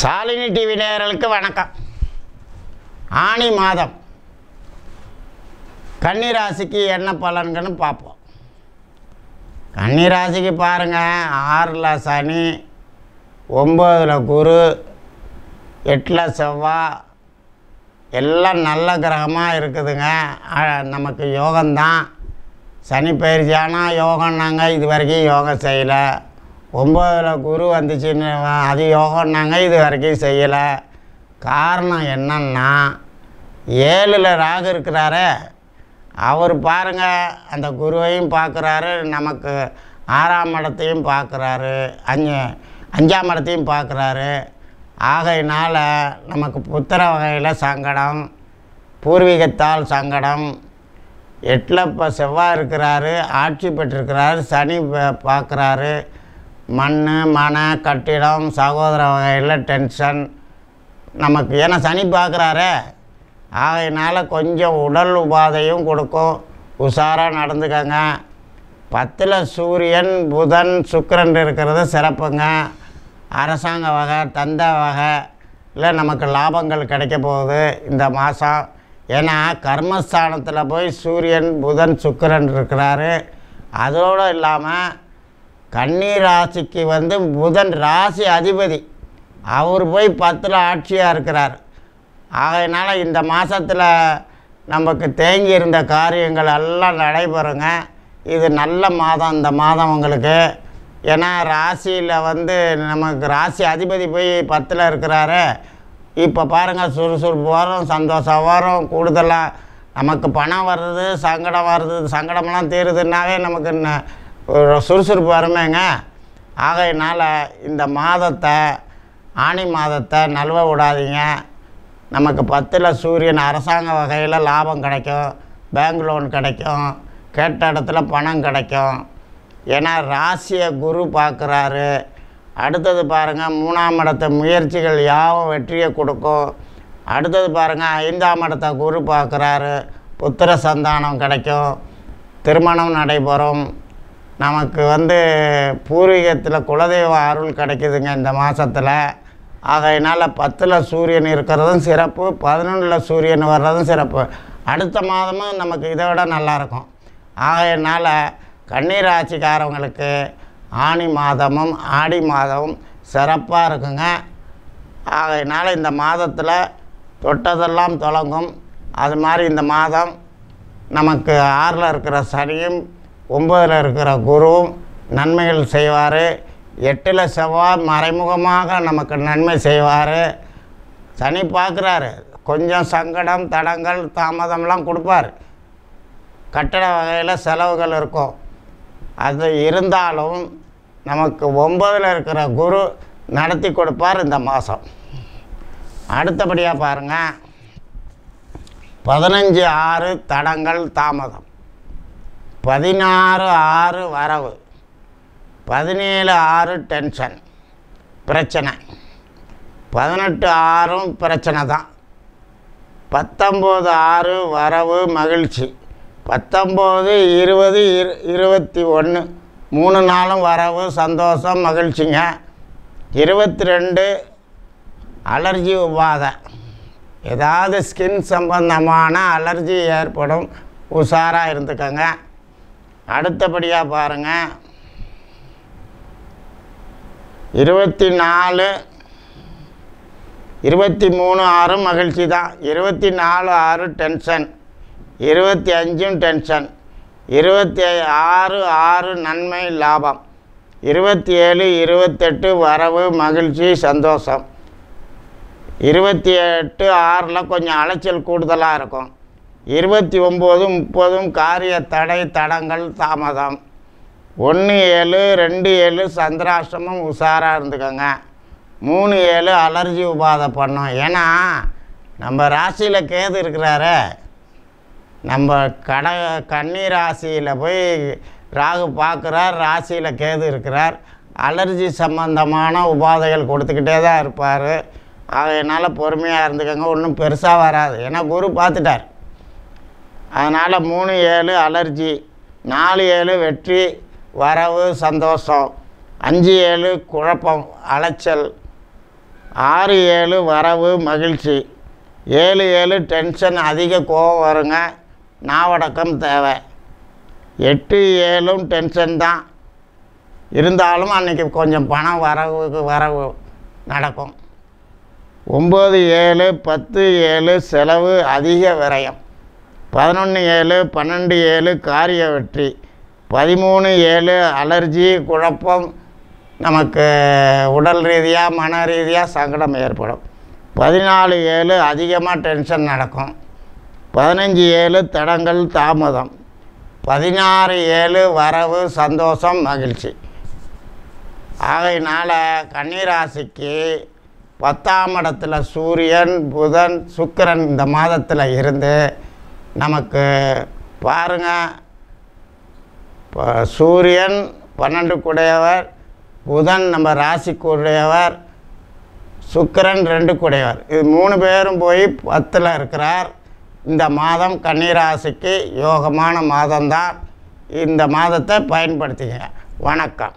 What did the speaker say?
Shalini TV நேயர்களுக்கு வணக்கம் ஆணி மாதம் கன்னிராசிக்கு என்ன பலன்கள்னு பார்ப்போம் கன்னிராசிக்கு பாருங்கள் ஆறில் சனி ஒம்பதில் குரு எட்டில் செவ்வாய் எல்லாம் நல்ல கிரகமாக இருக்குதுங்க நமக்கு யோகம்தான் சனி பயிற்சியானால் யோகம்னாங்க இது வரைக்கும் யோகம் செய்யலை ஒம்பதில் குரு வந்துச்சுன்னு அது யோகம்னாங்க இது வரைக்கும் செய்யலை காரணம் என்னன்னா ஏழில் ராகு இருக்கிறாரே அவர் பாருங்கள் அந்த குருவையும் பார்க்குறாரு நமக்கு ஆறாம் இடத்தையும் பார்க்குறாரு அஞ்சு அஞ்சாம் இடத்தையும் பார்க்குறாரு ஆகையினால் நமக்கு புத்திர வகையில் சங்கடம் பூர்வீகத்தால் சங்கடம் எட்டில் இப்போ செவ்வாய் இருக்கிறாரு ஆட்சி பெற்றிருக்கிறாரு சனி பார்க்குறாரு மண் மன கட்டிடம் சகோதர வகையில் டென்ஷன் நமக்கு ஏன்னா சனி பார்க்குறாரே ஆகையினால் கொஞ்சம் உடல் உபாதையும் கொடுக்கும் உஷாராக நடந்துக்கங்க பத்தில் சூரியன் புதன் சுக்கரன் இருக்கிறது சிறப்புங்க அரசாங்க வகை தந்த வகை இல்லை நமக்கு லாபங்கள் கிடைக்க போகுது இந்த மாதம் ஏன்னா கர்மஸ்தானத்தில் போய் சூரியன் புதன் சுக்கரன் இருக்கிறாரு அதோடு இல்லாமல் கன்னி ராசிக்கு வந்து புதன் ராசி அதிபதி அவர் போய் பத்தில் ஆட்சியாக இருக்கிறார் அதனால் இந்த மாதத்தில் நமக்கு தேங்கி இருந்த காரியங்கள் எல்லாம் நடைபெறுங்க இது நல்ல மாதம் இந்த மாதம் உங்களுக்கு ஏன்னா ராசியில் வந்து நமக்கு ராசி அதிபதி போய் பத்தில் இருக்கிறாரு இப்போ பாருங்கள் சுறுசுறுப்பு வரும் சந்தோஷம் வரும் கூடுதலாக நமக்கு பணம் வர்றது சங்கடம் வர்றது சங்கடமெல்லாம் தீருதுன்னாவே நமக்கு ஒரு சுறுசுறுப்பு வருமேங்க ஆகையினால் இந்த மாதத்தை ஆணி மாதத்தை நல்வ விடாதீங்க நமக்கு பத்தில் சூரியன் அரசாங்க வகையில் லாபம் கிடைக்கும் பேங்க் லோன் கிடைக்கும் கேட்ட இடத்துல பணம் கிடைக்கும் ஏன்னா ராசியை குரு பார்க்குறாரு அடுத்தது பாருங்கள் மூணாம் இடத்த முயற்சிகள் யாவும் வெற்றியை கொடுக்கும் அடுத்தது பாருங்கள் ஐந்தாம் இடத்த குரு பார்க்குறாரு புத்திர சந்தானம் கிடைக்கும் திருமணம் நடைபெறும் நமக்கு வந்து பூர்வீகத்தில் குலதெய்வ அருள் கிடைக்குதுங்க இந்த மாதத்தில் ஆகையினால் பத்தில் சூரியன் இருக்கிறதும் சிறப்பு பதினொன்றில் சூரியன் வர்றதும் சிறப்பு அடுத்த மாதமும் நமக்கு இதை விட நல்லாயிருக்கும் ஆகையினால் கண்ணீர் ஆட்சிக்காரவங்களுக்கு ஆணி மாதமும் ஆடி மாதமும் சிறப்பாக இருக்குங்க ஆகையினால் இந்த மாதத்தில் தொட்டதெல்லாம் தொடங்கும் அது மாதிரி இந்த மாதம் நமக்கு ஆறில் இருக்கிற சனியும் ஒம்பதில் இருக்கிற குருவும் நன்மைகள் செய்வார் எட்டில் செவ்வாய் மறைமுகமாக நமக்கு நன்மை செய்வார் சனி பார்க்குறாரு கொஞ்சம் சங்கடம் தடங்கள் தாமதம்லாம் கொடுப்பார் கட்டட வகையில் செலவுகள் இருக்கும் அது இருந்தாலும் நமக்கு ஒம்பதில் இருக்கிற குரு நடத்தி கொடுப்பார் இந்த மாதம் அடுத்தபடியாக பாருங்கள் பதினஞ்சு ஆறு தடங்கள் தாமதம் பதினாறு ஆறு வரவு பதினேழு ஆறு டென்ஷன் பிரச்சனை பதினெட்டு ஆறும் பிரச்சனை தான் பத்தொம்போது ஆறு வரவு மகிழ்ச்சி பத்தொம்போது இருபது இரு இருபத்தி ஒன்று மூணு நாளும் வரவு சந்தோஷம் மகிழ்ச்சிங்க இருபத்தி ரெண்டு அலர்ஜி உபாதை ஏதாவது ஸ்கின் சம்பந்தமான அலர்ஜி ஏற்படும் உஷாராக இருந்துக்கோங்க அடுத்தபடியாக பாருங்கள் இருபத்தி நாலு இருபத்தி மூணு ஆறும் மகிழ்ச்சி தான் இருபத்தி நாலு ஆறு டென்ஷன் இருபத்தி அஞ்சும் டென்ஷன் இருபத்தி ஆறு ஆறு நன்மை லாபம் இருபத்தி ஏழு இருபத்தெட்டு வரவு மகிழ்ச்சி சந்தோஷம் இருபத்தி எட்டு ஆறில் கொஞ்சம் அலைச்சல் கூடுதலாக இருக்கும் இருபத்தி ஒம்பது முப்பதும் காரிய தடை தடங்கள் தாமதம் ஒன்று ஏழு ரெண்டு ஏழு சந்திராஷ்டமும் உஷாராக இருந்துக்கோங்க மூணு ஏழு அலர்ஜி உபாதை பண்ணோம் ஏன்னா நம்ம ராசியில் கேது இருக்கிறாரு நம்ம கட கன்னி ராசியில் போய் ராகு பார்க்குறார் ராசியில் கேது இருக்கிறார் அலர்ஜி சம்பந்தமான உபாதைகள் கொடுத்துக்கிட்டே தான் இருப்பார் அதனால் பொறுமையாக இருந்துக்கோங்க ஒன்றும் பெருசாக வராது ஏன்னா குரு பார்த்துட்டார் அதனால் மூணு ஏழு அலர்ஜி நாலு ஏழு வெற்றி வரவு சந்தோஷம் அஞ்சு ஏழு குழப்பம் அலைச்சல் ஆறு ஏழு வரவு மகிழ்ச்சி ஏழு ஏழு டென்ஷன் அதிக கோபம் வருங்க நாவடக்கம் தேவை எட்டு ஏழும் டென்ஷன் தான் இருந்தாலும் அன்றைக்கி கொஞ்சம் பணம் வரவுக்கு வரவு நடக்கும் ஒம்பது ஏழு பத்து ஏழு செலவு அதிக விரயம் பதினொன்று ஏழு பன்னெண்டு ஏழு காரிய வெற்றி பதிமூணு ஏழு அலர்ஜி குழப்பம் நமக்கு உடல் ரீதியாக மன ரீதியாக சங்கடம் ஏற்படும் பதினாலு ஏழு அதிகமாக டென்ஷன் நடக்கும் பதினஞ்சு ஏழு தடங்கள் தாமதம் பதினாறு ஏழு வரவு சந்தோஷம் மகிழ்ச்சி ஆகையினால் கன்னிராசிக்கு பத்தாம் இடத்துல சூரியன் புதன் சுக்கரன் இந்த மாதத்தில் இருந்து நமக்கு பாருங்கள் இப்போ சூரியன் பன்னெண்டுக்குடையவர் புதன் நம்ம ராசிக்குடையவர் சுக்கரன் ரெண்டுக்குடையவர் இது மூணு பேரும் போய் பத்தில் இருக்கிறார் இந்த மாதம் கன்னிராசிக்கு யோகமான மாதம்தான் இந்த மாதத்தை பயன்படுத்திக்க வணக்கம்